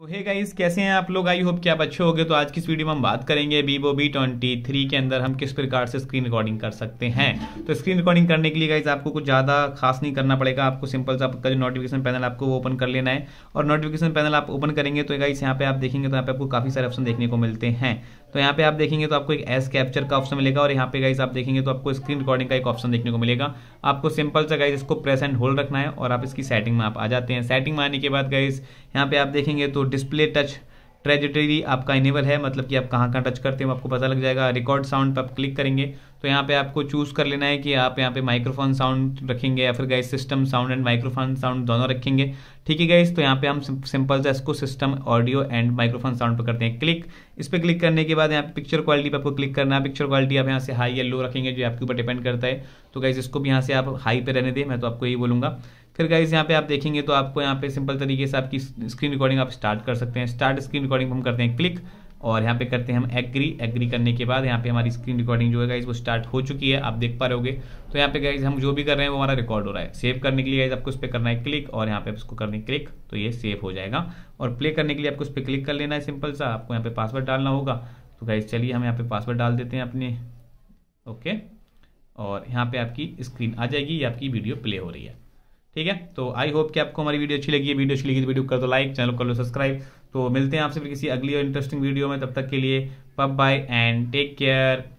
तो hey guys कैसे हैं आप लोग आई होप कि आप अच्छे होंगे तो आज की इस वीडियो में हम बात करेंगे वीवो वी ट्वेंटी थ्री के अंदर हम किस प्रकार से स्क्रीन रिकॉर्डिंग कर सकते हैं तो स्क्रीन रिकॉर्डिंग करने के लिए गाइस आपको कुछ ज़्यादा खास नहीं करना पड़ेगा आपको सिंपल सा आपका जो नोटिफिकेशन पैनल आपको वो ओपन कर लेना है और नोटिफिकेशन पैनल आप ओपन करेंगे तो गाइस यहाँ पे आप देखेंगे तो यहाँ पे आपको काफ़ी सारे ऑप्शन देखने को मिलते हैं तो यहाँ पे आप देखेंगे तो आपको एक एस कैप्चर का ऑप्शन मिलेगा और यहाँ पे गाइज आप देखेंगे तो आपको स्क्रीन रिकॉर्डिंग का एक ऑप्शन देखने को मिलेगा आपको सिंपल सा गाइज इसको प्रेस एंड होल्ड रखना है और आप इसकी सेटिंग में आप आ जाते हैं सेटिंग में आने के बाद गाइज यहाँ पे आप देखेंगे तो डिस्प्ले टच ट्रेजिटरी आपका इनेबल है मतलब कि आप कहाँ कहाँ टच करते हैं आपको पता लग जाएगा रिकॉर्ड साउंड पर आप क्लिक करेंगे तो यहाँ पे आपको चूज़ कर लेना है कि आप यहाँ पे माइक्रोफोन साउंड रखेंगे या फिर guys system sound and microphone sound दोनों रखेंगे ठीक है गाइस तो यहाँ पे हम सिंपल सा इसको system audio and microphone sound पर करते हैं क्लिक इस पर क्लिक करने के बाद यहाँ पे पिक्चर क्वालिटी पर आपको क्लिक करना है पिक्चर क्वालिटी आप यहाँ से हाई या लो रखेंगे जो आपके ऊपर डिपेंड करता है तो गाइज इसको भी यहाँ से आप हाई पे रहने दें मैं तो आपको यही बोलूंगा फिर गाइज यहाँ पे आप देखेंगे तो आपको यहाँ पे सिंपल तरीके से आपकी स्क्रीन रिकॉर्डिंग आप स्टार्ट कर सकते हैं स्टार्ट स्क्रीन रिकॉर्डिंग हम करते हैं क्लिक और यहाँ पे करते हैं हम एग्री एग्री करने के बाद यहाँ पे हमारी स्क्रीन रिकॉर्डिंग जो है गाइज वो स्टार्ट हो चुकी है आप देख पा रहे तो यहाँ पे गाइज हम जो भी कर रहे हैं वो हमारा रिकॉर्ड हो रहा है सेव करने के लिए गाइज आपको उस पर करना है क्लिक और यहाँ पे उसको करने क्लिक तो ये सेव हो जाएगा और प्ले करने के लिए आपको उस पर क्लिक कर लेना है सिंपल सा आपको यहाँ पे पासवर्ड डालना होगा तो गाइज चलिए हम यहाँ पे पासवर्ड डाल देते हैं अपने ओके और यहाँ पे आपकी स्क्रीन आ जाएगी या आपकी वीडियो प्ले हो रही है ठीक है तो आई होप कि आपको हमारी वीडियो अच्छी लगी है वीडियो अच्छी लगी तो वीडियो कर दो लाइक चैनल कर लो सब्सक्राइब तो मिलते हैं आपसे फिर किसी अगली और इंटरेस्टिंग वीडियो में तब तक के लिए बब बाय एंड टेक केयर